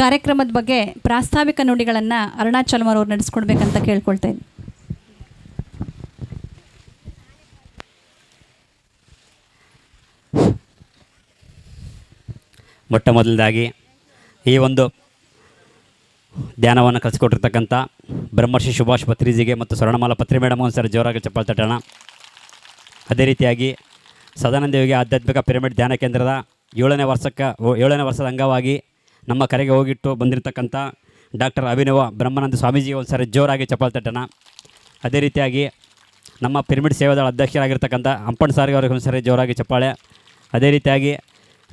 ಕಾರ್ಯಕ್ರಮದ ಬಗ್ಗೆ ಪ್ರಾಸ್ತಾವಿಕ ನುಡಿಗಳನ್ನು ಅರುಣಾಚಲಂ ಅವರು ನಡೆಸ್ಕೊಡ್ಬೇಕಂತ ಕೇಳ್ಕೊಳ್ತೇನೆ ಮೊಟ್ಟ ಮೊದಲದಾಗಿ ಈ ಒಂದು ಧ್ಯಾನವನ್ನು ಕಲಿಸಿಕೊಟ್ಟಿರ್ತಕ್ಕಂಥ ಬ್ರಹ್ಮರ್ಷಿ ಸುಭಾಷ್ ಪತ್ರಿಜಿಗೆ ಮತ್ತು ಸ್ವರ್ಣಮಾಲ ಪತ್ರಿ ಮೇಡಮ್ ಒಂದು ಸರ್ ಜೋರಾಗಿ ಚಪ್ಪಾಲ್ ತಟ್ಟೋಣ ಅದೇ ರೀತಿಯಾಗಿ ಸದಾನಂದೇವಿಗೆ ಆಧ್ಯಾತ್ಮಿಕ ಪಿರಮಿಡ್ ಧ್ಯಾನ ಕೇಂದ್ರದ ಏಳನೇ ವರ್ಷಕ್ಕೆ ಏಳನೇ ವರ್ಷದ ಅಂಗವಾಗಿ ನಮ್ಮ ಕರೆಗೆ ಹೋಗಿಟ್ಟು ಬಂದಿರತಕ್ಕಂಥ ಡಾಕ್ಟರ್ ಅಭಿನವ ಬ್ರಹ್ಮಾನಂದ ಸ್ವಾಮೀಜಿ ಒಂದ್ಸರಿ ಜೋರಾಗಿ ಚಪ್ಪಾಲ್ ತಟ್ಟೋಣ ಅದೇ ರೀತಿಯಾಗಿ ನಮ್ಮ ಪಿರಮಿಡ್ ಸೇವಾದಳ ಅಧ್ಯಕ್ಷರಾಗಿರ್ತಕ್ಕಂಥ ಅಂಪಣ್ ಸಾರಿಗೆ ಅವ್ರಿಗೆ ಸರಿ ಜೋರಾಗಿ ಚಪ್ಪಾಳೆ ಅದೇ ರೀತಿಯಾಗಿ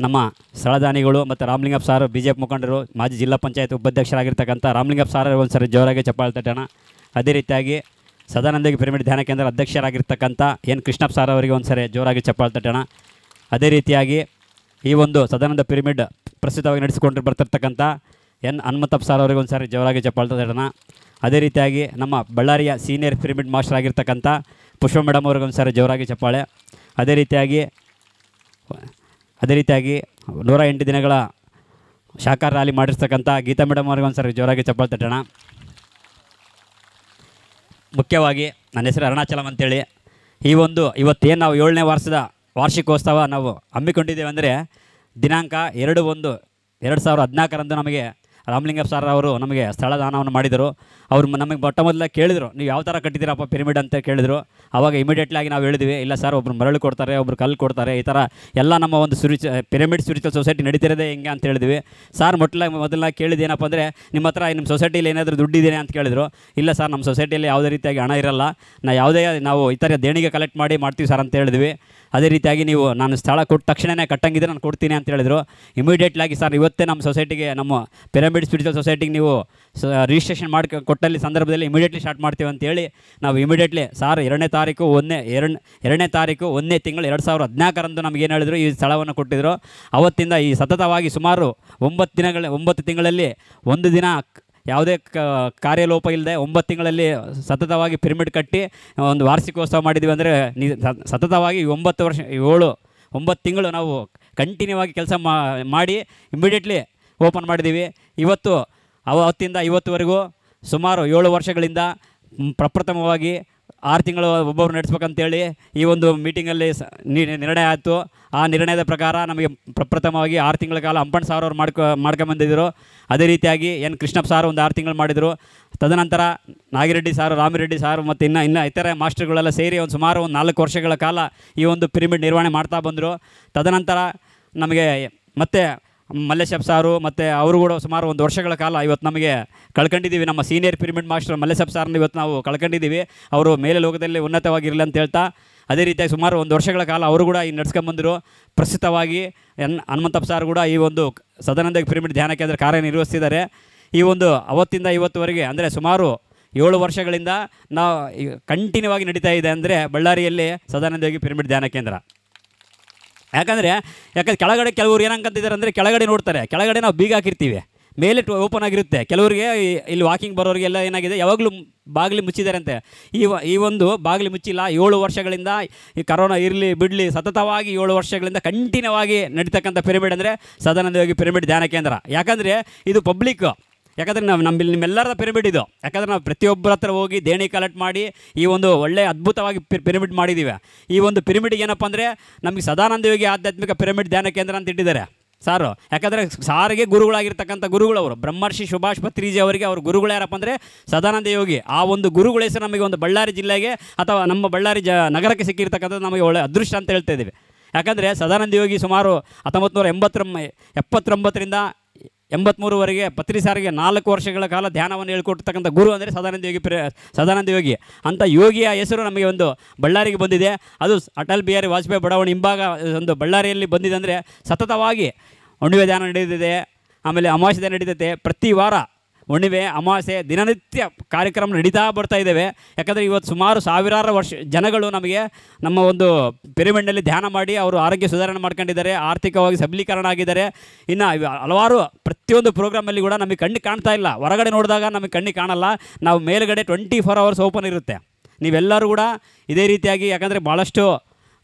ನಮ್ಮ ಸ್ಥಳದಾನಿಗಳು ಮತ್ತು ರಾಮಲಿಂಗಪ್ಪ ಸಾರು ಬಿ ಜೆ ಪಿ ಮುಖಂಡರು ಮಾಜಿ ಜಿಲ್ಲಾ ಪಂಚಾಯತ್ ಉಪಾಧ್ಯಕ್ಷರಾಗಿರ್ತಕ್ಕಂಥ ರಾಮಲಿಂಗಪ್ಪ ಸಾರ ಒಂದು ಸರಿ ಜೋರಾಗಿ ಚಪ್ಪಾಳೆ ತಟ್ಟಣ ಅದೇ ರೀತಿಯಾಗಿ ಸದಾನಂದಗಿ ಪಿರಮಿಡ್ ಧ್ಯಾನ ಕೇಂದ್ರ ಅಧ್ಯಕ್ಷರಾಗಿರ್ತಕ್ಕಂಥ ಎನ್ ಕೃಷ್ಣಪ್ಪ ಸಾರ್ ಅವರಿಗೆ ಒಂದು ಜೋರಾಗಿ ಚಪ್ಪಾಳೆ ತಟ್ಟಣ ಅದೇ ರೀತಿಯಾಗಿ ಈ ಒಂದು ಸದಾನಂದ ಪಿರಮಿಡ್ ಪ್ರಸ್ತುತವಾಗಿ ನಡೆಸಿಕೊಂಡು ಬರ್ತಿರ್ತಕ್ಕಂಥ ಎನ್ ಹನುಮಂತಪ್ಪ ಸಾರ್ ಅವರಿಗೆ ಒಂದು ಸಾರಿ ಜೋರಾಗಿ ಚಪ್ಪಾಳೆ ತಟ್ಟೋಣ ಅದೇ ರೀತಿಯಾಗಿ ನಮ್ಮ ಬಳ್ಳಾರಿಯ ಸೀನಿಯರ್ ಪಿರಮಿಡ್ ಮಾಸ್ಟರ್ ಆಗಿರ್ತಕ್ಕಂಥ ಪುಷ್ಪ ಮೇಡಮ್ ಒಂದು ಸಾರಿ ಜೋರಾಗಿ ಚಪ್ಪಾಳೆ ಅದೇ ರೀತಿಯಾಗಿ ಅದೇ ರೀತಿಯಾಗಿ ನೂರ ಎಂಟು ದಿನಗಳ ಶಾಖಾ ರ್ಯಾಲಿ ಮಾಡಿರ್ತಕ್ಕಂಥ ಗೀತಾ ಮೇಡಮ್ ಅವ್ರಿಗೆ ಒಂದು ಸರ್ ಜೋರಾಗಿ ಚಪ್ಪಲ್ ತಟ್ಟೋಣ ಮುಖ್ಯವಾಗಿ ನನ್ನ ಹೆಸರು ಅರುಣಾಚಲಂ ಅಂತೇಳಿ ಈ ಒಂದು ಇವತ್ತೇನು ನಾವು ಏಳನೇ ವರ್ಷದ ವಾರ್ಷಿಕೋತ್ಸವ ನಾವು ಹಮ್ಮಿಕೊಂಡಿದ್ದೇವೆ ಅಂದರೆ ದಿನಾಂಕ ಎರಡು ಒಂದು ಎರಡು ಸಾವಿರದ ಹದಿನಾಲ್ಕರಂದು ನಮಗೆ ರಾಮಲಿಂಗಪ್ಪ ಸರ್ ಅವರು ನಮಗೆ ಸ್ಥಳ ದಾನವನ್ನು ಮಾಡಿದರು ಅವರು ನಮಗೆ ಮೊಟ್ಟ ಮೊದಲ ಕೇಳಿದರು ನೀವು ಯಾವ ಥರ ಕಟ್ಟಿದ್ದೀರಪ್ಪ ಪಿರಮಿಡ್ ಅಂತ ಕೇಳಿದರು ಆವಾಗ ಇಮಿಡಿಯೇಟ್ಲಿ ಆಗಿ ನಾವು ಹೇಳಿದ್ವಿ ಇಲ್ಲ ಸರ್ ಒಬ್ರು ಮರಳು ಕೊಡ್ತಾರೆ ಒಬ್ರು ಕಲ್ಲು ಕೊಡ್ತಾರೆ ಈ ಥರ ಎಲ್ಲ ನಮ್ಮ ಒಂದು ಸುರಿಚ ಪಿರಮಿಡ್ ಸುರಿಚಲ್ ಸೊಸೈಟಿ ನಡೀತಿರೋದೇ ಹಿಂಗೆ ಅಂತ ಹೇಳಿದ್ವಿ ಸರ್ ಮೊಟ್ಟ ಮೊದಲ ಏನಪ್ಪ ಅಂದರೆ ನಿಮ್ಮ ಹತ್ರ ನಿಮ್ಮ ಸೊಸೈಟಿಯಲ್ಲಿ ಏನಾದರೂ ದುಡ್ಡಿದ್ದೇನೆ ಅಂತ ಕೇಳಿದರು ಇಲ್ಲ ಸರ್ ನಮ್ಮ ಸೊಸೈಟಿಯಲ್ಲಿ ಯಾವುದೇ ರೀತಿಯಾಗಿ ಹಣ ಇರಲ್ಲ ನಾವು ಯಾವುದೇ ನಾವು ಈ ಥರ ದೇಣಿಗೆ ಕಲೆಕ್ಟ್ ಮಾಡಿ ಮಾಡ್ತೀವಿ ಸರ್ ಅಂತ ಹೇಳಿದ್ವಿ ಅದೇ ರೀತಿಯಾಗಿ ನೀವು ನಾನು ಸ್ಥಳ ಕೊಟ್ಟ ತಕ್ಷಣವೇ ಕಟ್ಟಂಗಿದ್ರೆ ನಾನು ಕೊಡ್ತೀನಿ ಅಂತ ಹೇಳಿದರು ಇಮಿಡಿಯೇಟ್ಲಾಗಿ ಸರ್ ಇವತ್ತೇ ನಮ್ಮ ಸೊಸೈಟಿಗೆ ನಮ್ಮ ಪಿರಮಿಡ್ ರೆಮಿಡಿ ಸ್ಪಿರಿಚುವಲ್ ಸೊಸೈಟಿಗೆ ನೀವು ರಿಜಿಸ್ಟ್ರೇಷನ್ ಮಾಡಿ ಕೊಟ್ಟಲ್ಲಿ ಸಂದರ್ಭದಲ್ಲಿ ಇಮಿಡಿಯೇಟ್ಲಿ ಸ್ಟಾರ್ಟ್ ಮಾಡ್ತೀವಿ ಅಂತೇಳಿ ನಾವು ಇಮಿಡಿಯೇಟ್ಲಿ ಸಾರ್ ಎರಡನೇ ತಾರೀಕು ಒಂದನೇ ಎರಡು ಎರಡನೇ ತಾರೀಕು ಒಂದನೇ ತಿಂಗಳು ಎರಡು ಸಾವಿರದ ಹದಿನಾಲ್ಕರಂದು ನಮ್ಗೆ ಏನು ಹೇಳಿದ್ರು ಈ ಸ್ಥಳವನ್ನು ಕೊಟ್ಟಿದ್ರು ಅವತ್ತಿಂದ ಈ ಸತತವಾಗಿ ಸುಮಾರು ಒಂಬತ್ತು ದಿನಗಳ ಒಂಬತ್ತು ತಿಂಗಳಲ್ಲಿ ಒಂದು ದಿನ ಯಾವುದೇ ಕಾರ್ಯಲೋಪ ಇಲ್ಲದೆ ಒಂಬತ್ತು ತಿಂಗಳಲ್ಲಿ ಸತತವಾಗಿ ಪಿರಮಿಡ್ ಕಟ್ಟಿ ಒಂದು ವಾರ್ಷಿಕೋತ್ಸವ ಮಾಡಿದ್ದೀವಿ ಅಂದರೆ ನಿ ಸತತವಾಗಿ ಒಂಬತ್ತು ವರ್ಷ ಏಳು ಒಂಬತ್ತು ತಿಂಗಳು ನಾವು ಕಂಟಿನ್ಯೂ ಆಗಿ ಕೆಲಸ ಮಾಡಿ ಇಮಿಡಿಯೇಟ್ಲಿ ಓಪನ್ ಮಾಡಿದ್ದೀವಿ ಇವತ್ತು ಅವತ್ತಿಂದ ಇವತ್ತುವರೆಗೂ ಸುಮಾರು ಏಳು ವರ್ಷಗಳಿಂದ ಪ್ರಪ್ರಥಮವಾಗಿ ಆರು ತಿಂಗಳು ಒಬ್ಬೊಬ್ರು ನಡೆಸ್ಬೇಕಂತೇಳಿ ಈ ಒಂದು ಮೀಟಿಂಗಲ್ಲಿ ಸ ನಿರ್ಣಯ ಆಯಿತು ಆ ನಿರ್ಣಯದ ಪ್ರಕಾರ ನಮಗೆ ಪ್ರಪ್ರಥಮವಾಗಿ ಆರು ತಿಂಗಳ ಕಾಲ ಅಂಪಣ್ ಸಾರ್ ಅವರು ಮಾಡ್ಕೊ ಮಾಡ್ಕೊಂಬಂದಿದ್ದರು ಅದೇ ರೀತಿಯಾಗಿ ಎನ್ ಕೃಷ್ಣಪ್ಪ ಸಾರ್ ಒಂದು ಆರು ತಿಂಗಳು ಮಾಡಿದರು ತದನಂತರ ನಾಗಿರೆಡ್ಡಿ ಸಾರು ರಾಮಿರೆಡ್ಡಿ ಸಾರು ಮತ್ತು ಇನ್ನು ಇನ್ನು ಇತರೆ ಮಾಸ್ಟರ್ಗಳೆಲ್ಲ ಸೇರಿ ಒಂದು ಸುಮಾರು ಒಂದು ನಾಲ್ಕು ವರ್ಷಗಳ ಕಾಲ ಈ ಒಂದು ಪಿರಿಮಿಡ್ ನಿರ್ವಹಣೆ ಮಾಡ್ತಾ ಬಂದರು ತದನಂತರ ನಮಗೆ ಮತ್ತೆ ಮಲ್ಲೇಶಪ್ಪ ಸಾರು ಮತ್ತು ಅವರು ಕೂಡ ಸುಮಾರು ಒಂದು ವರ್ಷಗಳ ಕಾಲ ಇವತ್ತು ನಮಗೆ ಕಳ್ಕೊಂಡಿದ್ದೀವಿ ನಮ್ಮ ಸೀನಿಯರ್ ಪಿರಮಿಡ್ ಮಾಸ್ಟರ್ ಮಲ್ಲೇಶಪ್ಪ ಸಾರನ್ನು ಇವತ್ತು ನಾವು ಕಳ್ಕೊಂಡಿದ್ದೀವಿ ಅವರು ಮೇಲೆ ಲೋಕದಲ್ಲಿ ಉನ್ನತವಾಗಿರಲಿ ಅಂತ ಹೇಳ್ತಾ ಅದೇ ರೀತಿಯಾಗಿ ಸುಮಾರು ಒಂದು ವರ್ಷಗಳ ಕಾಲ ಅವರು ಕೂಡ ಈ ನಡ್ಸ್ಕೊಂಬಂದರು ಪ್ರಸ್ತುತವಾಗಿ ಎನ್ ಹನುಮಂತಪ್ಪ ಸಾರ್ ಕೂಡ ಈ ಒಂದು ಸದಾನಂದ ಪಿರಮಿಡ್ ಧ್ಯಾನ ಕೇಂದ್ರ ಕಾರ್ಯನಿರ್ವಹಿಸಿದ್ದಾರೆ ಈ ಒಂದು ಅವತ್ತಿಂದ ಇವತ್ತುವರೆಗೆ ಅಂದರೆ ಸುಮಾರು ಏಳು ವರ್ಷಗಳಿಂದ ನಾವು ಕಂಟಿನ್ಯೂ ಆಗಿ ನಡೀತಾ ಇದೆ ಅಂದರೆ ಬಳ್ಳಾರಿಯಲ್ಲಿ ಸದಾನಂದ ಪಿರಮಿಡ್ ಧ್ಯಾನ ಕೇಂದ್ರ ಯಾಕಂದರೆ ಯಾಕಂದ್ರೆ ಕೆಳಗಡೆ ಕೆಲವ್ರು ಏನಂಕಂತಿದ್ದಾರೆ ಅಂದರೆ ಕೆಳಗಡೆ ನೋಡ್ತಾರೆ ಕೆಳಗಡೆ ನಾವು ಬೀಗ ಹಾಕಿರ್ತೀವಿ ಮೇಲೆ ಓಪನ್ ಆಗಿರುತ್ತೆ ಕೆಲವರಿಗೆ ಇಲ್ಲಿ ವಾಕಿಂಗ್ ಬರೋರಿಗೆಲ್ಲ ಏನಾಗಿದೆ ಯಾವಾಗಲೂ ಬಾಗಿಲು ಮುಚ್ಚಿದ್ದಾರೆ ಅಂತೆ ಈ ಈ ಒಂದು ಬಾಗಿಲು ಮುಚ್ಚಿಲ್ಲ ಏಳು ವರ್ಷಗಳಿಂದ ಈ ಕರೋನಾ ಇರಲಿ ಬಿಡಲಿ ಸತತವಾಗಿ ಏಳು ವರ್ಷಗಳಿಂದ ಕಂಟಿನ್ಯೂ ಆಗಿ ನಡೀತಕ್ಕಂಥ ಪಿರಮಿಡ್ ಅಂದರೆ ಸದಾನಂದವಾಗಿ ಪಿರಮಿಡ್ ಧ್ಯಾನ ಕೇಂದ್ರ ಯಾಕಂದರೆ ಇದು ಪಬ್ಲಿಕ್ ಯಾಕಂದರೆ ನಾವು ನಮ್ಮಲ್ಲಿ ನಿಮ್ಮೆಲ್ಲರ ಪಿರಮಿಡ್ ಇದು ಯಾಕಂದರೆ ನಾವು ಪ್ರತಿಯೊಬ್ಬರ ಹತ್ರ ಹೋಗಿ ದೇಣಿ ಕಲೆಕ್ಟ್ ಮಾಡಿ ಈ ಒಂದು ಒಳ್ಳೆಯ ಅದ್ಭುತವಾಗಿ ಪಿರಮಿಡ್ ಮಾಡಿದ್ದೀವಿ ಈ ಒಂದು ಪಿರಮಿಡ್ಗೆ ಏನಪ್ಪ ಅಂದರೆ ನಮಗೆ ಸದಾನಂದ ಯೋಗಿ ಆಧ್ಯಾತ್ಮಿಕ ಪಿರಮಿಡ್ ಧ್ಯಾನ ಕೇಂದ್ರ ಅಂತ ಇಟ್ಟಿದ್ದಾರೆ ಸಾರು ಯಾಕಂದರೆ ಸಾರಿಗೆ ಗುರುಗಳಾಗಿರ್ತಕ್ಕಂಥ ಗುರುಗಳವರು ಬ್ರಹ್ಮರ್ಷಿ ಸುಭಾಷ್ ಪತ್ರಿಜಿ ಅವರಿಗೆ ಅವ್ರ ಗುರುಗಳು ಯಾರಪ್ಪ ಅಂದರೆ ಸದಾನಂದ ಯೋಗಿ ಆ ಒಂದು ಗುರುಗಳ ಹೆಸರು ನಮಗೆ ಒಂದು ಬಳ್ಳಾರಿ ಜಿಲ್ಲೆಗೆ ಅಥವಾ ನಮ್ಮ ಬಳ್ಳಾರಿ ಜ ನಗರಕ್ಕೆ ಸಿಕ್ಕಿರ್ತಕ್ಕಂಥದ್ದು ನಮಗೆ ಒಳ್ಳೆ ಅದೃಷ್ಟ ಅಂತ ಹೇಳ್ತಾ ಇದ್ದೀವಿ ಯಾಕಂದರೆ ಸದಾನಂದ ಯೋಗಿ ಸುಮಾರು ಹತ್ತೊಂಬತ್ತು ನೂರ ಎಂಬತ್ತರ ಎಪ್ಪತ್ತೊಂಬತ್ತರಿಂದ ಎಂಬತ್ತ್ಮೂರವರೆಗೆ ಪತ್ರಿ ಸಾರಿಗೆ ನಾಲ್ಕು ವರ್ಷಗಳ ಕಾಲ ಧ್ಯಾನವನ್ನು ಹೇಳ್ಕೊಡ್ತಕ್ಕಂಥ ಗುರು ಅಂದರೆ ಸದಾನಂದ ಯೋಗಿ ಪ್ರ ಸದಾನಂದ ಯೋಗಿ ಅಂತ ಯೋಗಿಯ ಹೆಸರು ನಮಗೆ ಒಂದು ಬಳ್ಳಾರಿಗೆ ಬಂದಿದೆ ಅದು ಅಟಲ್ ಬಿಹಾರಿ ವಾಜಪೇಯಿ ಬಡಾವಣೆ ಹಿಂಭಾಗ ಒಂದು ಬಳ್ಳಾರಿಯಲ್ಲಿ ಬಂದಿದೆ ಅಂದರೆ ಸತತವಾಗಿ ಹುಣ್ಣಿಮೆ ಧ್ಯಾನ ನಡೆಯುತ್ತಿದೆ ಆಮೇಲೆ ಅಮಾವಾಸ್ಯೆ ನಡೀತೈತೆ ಪ್ರತಿ ವಾರ ಹುಣ್ಣಿಮೆ ಅಮಾವಾಸ್ಯೆ ದಿನನಿತ್ಯ ಕಾರ್ಯಕ್ರಮ ನಡೀತಾ ಬರ್ತಾ ಇದ್ದೇವೆ ಯಾಕಂದರೆ ಇವತ್ತು ಸುಮಾರು ಸಾವಿರಾರು ವರ್ಷ ಜನಗಳು ನಮಗೆ ನಮ್ಮ ಒಂದು ಪಿರಮಿಡ್ನಲ್ಲಿ ಧ್ಯಾನ ಮಾಡಿ ಅವರು ಆರೋಗ್ಯ ಸುಧಾರಣೆ ಮಾಡ್ಕೊಂಡಿದ್ದಾರೆ ಆರ್ಥಿಕವಾಗಿ ಸಬಲೀಕರಣ ಆಗಿದ್ದಾರೆ ಇನ್ನು ಹಲವಾರು ಪ್ರತಿಯೊಂದು ಪ್ರೋಗ್ರಾಮಲ್ಲಿ ಕೂಡ ನಮಗೆ ಕಣ್ಣು ಕಾಣ್ತಾ ಇಲ್ಲ ಹೊರಗಡೆ ನೋಡಿದಾಗ ನಮಗೆ ಕಣ್ಣಿಗೆ ಕಾಣಲ್ಲ ನಾವು ಮೇಲುಗಡೆ ಟ್ವೆಂಟಿ ಫೋರ್ ಅವರ್ಸ್ ಓಪನ್ ಇರುತ್ತೆ ನೀವೆಲ್ಲರೂ ಕೂಡ ಇದೇ ರೀತಿಯಾಗಿ ಯಾಕಂದರೆ ಭಾಳಷ್ಟು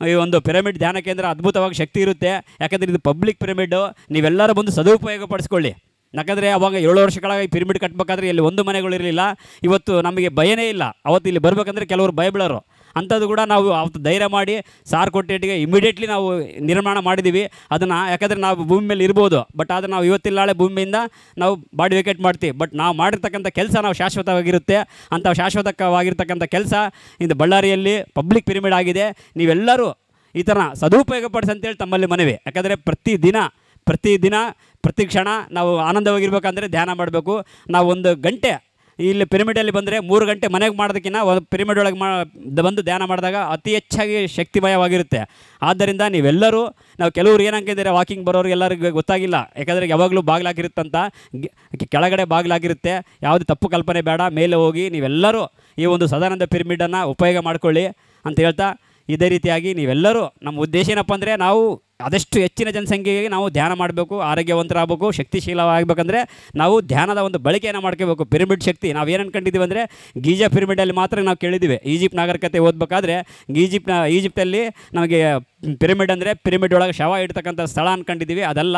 ಈ ಒಂದು ಪಿರಮಿಡ್ ಧ್ಯಾನ ಕೇಂದ್ರ ಅದ್ಭುತವಾಗಿ ಶಕ್ತಿ ಇರುತ್ತೆ ಯಾಕಂದರೆ ಇದು ಪಬ್ಲಿಕ್ ಪಿರಮಿಡ್ಡು ನೀವೆಲ್ಲರೂ ಬಂದು ಸದುಪಯೋಗ ಪಡಿಸ್ಕೊಳ್ಳಿ ಯಾಕಂದರೆ ಅವಾಗ ಏಳು ವರ್ಷಗಳಾಗಿ ಪಿರಿಮಿಡ್ ಕಟ್ಟಬೇಕಾದ್ರೆ ಇಲ್ಲಿ ಒಂದು ಮನೆಗಳು ಇರಲಿಲ್ಲ ಇವತ್ತು ನಮಗೆ ಭಯನೇ ಇಲ್ಲ ಅವತ್ತು ಇಲ್ಲಿ ಬರಬೇಕಂದ್ರೆ ಕೆಲವರು ಭಯ ಬೀಳೋರು ಅಂಥದ್ದು ಕೂಡ ನಾವು ಅವತ್ತು ಧೈರ್ಯ ಮಾಡಿ ಸಾರ್ ಕೊಟ್ಟಿಗೆ ಇಮಿಡಿಯೇಟ್ಲಿ ನಾವು ನಿರ್ಮಾಣ ಮಾಡಿದ್ದೀವಿ ಅದನ್ನು ಯಾಕಂದರೆ ನಾವು ಭೂಮಿ ಮೇಲೆ ಇರ್ಬೋದು ಬಟ್ ಆದರೆ ನಾವು ಇವತ್ತಿಲ್ಲ ನಾಳೆ ಭೂಮಿಯಿಂದ ನಾವು ಬಾಡಿ ವಿಕೇಟ್ ಮಾಡ್ತೀವಿ ಬಟ್ ನಾವು ಮಾಡಿರ್ತಕ್ಕಂಥ ಕೆಲಸ ನಾವು ಶಾಶ್ವತವಾಗಿರುತ್ತೆ ಅಂಥ ಶಾಶ್ವತವಾಗಿರ್ತಕ್ಕಂಥ ಕೆಲಸ ಇಂದು ಬಳ್ಳಾರಿಯಲ್ಲಿ ಪಬ್ಲಿಕ್ ಪಿರಿಮಿಡ್ ಆಗಿದೆ ನೀವೆಲ್ಲರೂ ಈ ಥರ ಸದುಪಯೋಗ ಪಡಿಸಂತೇಳಿ ಅಂತೇಳಿ ತಮ್ಮಲ್ಲಿ ಮನವಿ ಯಾಕಂದರೆ ಪ್ರತಿದಿನ ಪ್ರತಿದಿನ ಪ್ರತಿ ಕ್ಷಣ ನಾವು ಆನಂದವಾಗಿರ್ಬೇಕಂದ್ರೆ ಧ್ಯಾನ ಮಾಡಬೇಕು ನಾವು ಒಂದು ಗಂಟೆ ಇಲ್ಲಿ ಪಿರಮಿಡಲ್ಲಿ ಬಂದರೆ ಮೂರು ಗಂಟೆ ಮನೆಗೆ ಮಾಡೋದಕ್ಕಿಂತ ಒಂದು ಪಿರಮಿಡ್ ಒಳಗೆ ಮಾ ಬಂದು ಧ್ಯಾನ ಮಾಡಿದಾಗ ಅತಿ ಹೆಚ್ಚಾಗಿ ಶಕ್ತಿಮಯವಾಗಿರುತ್ತೆ ಆದ್ದರಿಂದ ನೀವೆಲ್ಲರೂ ನಾವು ಕೆಲವ್ರು ಇದ್ದರೆ ವಾಕಿಂಗ್ ಬರೋರು ಎಲ್ಲರಿಗೂ ಗೊತ್ತಾಗಿಲ್ಲ ಯಾಕಂದರೆ ಯಾವಾಗಲೂ ಬಾಗಿಲಾಗಿರುತ್ತಂತ ಕೆಳಗಡೆ ಬಾಗಿಲಾಗಿರುತ್ತೆ ಯಾವುದೇ ತಪ್ಪು ಕಲ್ಪನೆ ಬೇಡ ಮೇಲೆ ಹೋಗಿ ನೀವೆಲ್ಲರೂ ಈ ಒಂದು ಸದಾನಂದ ಪಿರಮಿಡನ್ನು ಉಪಯೋಗ ಮಾಡಿಕೊಳ್ಳಿ ಅಂತ ಹೇಳ್ತಾ ಇದೇ ರೀತಿಯಾಗಿ ನೀವೆಲ್ಲರೂ ನಮ್ಮ ಉದ್ದೇಶ ಏನಪ್ಪ ಅಂದರೆ ನಾವು ಆದಷ್ಟು ಹೆಚ್ಚಿನ ಜನಸಂಖ್ಯೆಗೆ ನಾವು ಧ್ಯಾನ ಮಾಡಬೇಕು ಆರೋಗ್ಯವಂತರಾಗಬೇಕು ಶಕ್ತಿಶೀಲವಾಗಬೇಕಂದ್ರೆ ನಾವು ಧ್ಯಾನದ ಒಂದು ಬಳಕೆಯನ್ನು ಮಾಡ್ಕೋಬೇಕು ಪಿರಮಿಡ್ ಶಕ್ತಿ ನಾವು ಏನು ಅಂದ್ಕೊಂಡಿದ್ದೀವಿ ಅಂದರೆ ಗೀಜಾ ಪಿರಮಿಡಲ್ಲಿ ಮಾತ್ರ ನಾವು ಕೇಳಿದ್ದೀವಿ ಈಜಿಪ್ಟ್ ನಾಗರಿಕತೆ ಓದಬೇಕಾದ್ರೆ ಈಜಿಪ್ಟ್ನ ಈಜಿಪ್ಟಲ್ಲಿ ನಮಗೆ ಪಿರಮಿಡ್ ಅಂದರೆ ಪಿರಮಿಡ್ ಒಳಗೆ ಶವ ಇಡ್ತಕ್ಕಂಥ ಸ್ಥಳ ಅಂದ್ಕೊಂಡಿದ್ದೀವಿ ಅದೆಲ್ಲ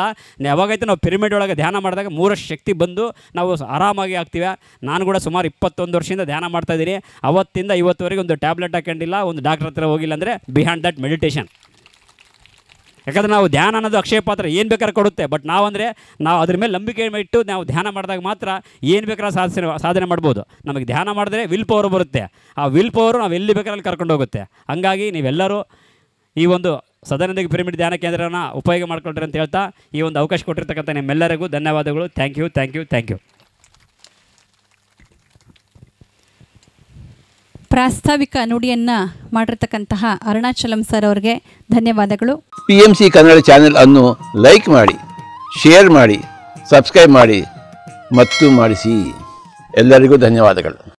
ಯಾವಾಗೈತೆ ನಾವು ಪಿರಮಿಡ್ ಒಳಗೆ ಧ್ಯಾನ ಮಾಡಿದಾಗ ಮೂರಷ್ಟು ಶಕ್ತಿ ಬಂದು ನಾವು ಆರಾಮಾಗಿ ಆಗ್ತೀವಿ ನಾನು ಕೂಡ ಸುಮಾರು ಇಪ್ಪತ್ತೊಂದು ವರ್ಷದಿಂದ ಧ್ಯಾನ ಮಾಡ್ತಾಯಿದ್ದೀನಿ ಅವತ್ತಿಂದ ಇವತ್ತುವರೆಗೆ ಒಂದು ಟ್ಯಾಬ್ಲೆಟ್ ಹಾಕೊಂಡಿಲ್ಲ ಒಂದು ಡಾಕ್ಟ್ರ್ ಹತ್ರ ಹೋಗಿಲ್ಲ ಅಂದರೆ ಬಿಹ್ಯಾಂಡ್ ದಟ್ ಮೆಡಿಟೇಷನ್ ಯಾಕಂದರೆ ನಾವು ಧ್ಯಾನ ಅನ್ನೋದು ಅಕ್ಷಯ ಪಾತ್ರ ಏನು ಬೇಕಾದ್ರೆ ಕೊಡುತ್ತೆ ಬಟ್ ನಾವಂದರೆ ನಾವು ಅದ್ರ ಮೇಲೆ ನಂಬಿಕೆ ಇಟ್ಟು ನಾವು ಧ್ಯಾನ ಮಾಡಿದಾಗ ಮಾತ್ರ ಏನು ಬೇಕಾದ್ರೆ ಸಾಧನೆ ಸಾಧನೆ ಮಾಡ್ಬೋದು ನಮಗೆ ಧ್ಯಾನ ಮಾಡಿದ್ರೆ ವಿಲ್ ಪವರ್ ಬರುತ್ತೆ ಆ ವಿಲ್ ಪವರು ನಾವು ಎಲ್ಲಿ ಬೇಕಾದ್ರೆ ಕರ್ಕೊಂಡು ಹೋಗುತ್ತೆ ಹಂಗಾಗಿ ನೀವೆಲ್ಲರೂ ಈ ಒಂದು ಸದಾನಂದ ಪಿರಮಿಡ್ ಧ್ಯಾನ ಕೇಂದ್ರನ ಉಪಯೋಗ ಮಾಡ್ಕೊಳ್ರಿ ಅಂತ ಹೇಳ್ತಾ ಈ ಒಂದು ಅವಕಾಶ ಕೊಟ್ಟಿರ್ತಕ್ಕಂಥ ನಿಮ್ಮೆಲ್ಲರಿಗೂ ಧನ್ಯವಾದಗಳು thank you thank you thank you ಪ್ರಾಸ್ತಾವಿಕ ನುಡಿಯನ್ನು ಮಾಡಿರ್ತಕ್ಕಂತಹ ಅರುಣಾಚಲಂ ಸರ್ ಅವರಿಗೆ ಧನ್ಯವಾದಗಳು P M C Kannada channel ಅನ್ನು ಲೈಕ್ ಮಾಡಿ ಶೇರ್ ಮಾಡಿ ಸಬ್ಸ್ಕ್ರೈಬ್ ಮಾಡಿ ಮತ್ತು ಮಾಡಿಸಿ ಎಲ್ಲರಿಗೂ ಧನ್ಯವಾದಗಳು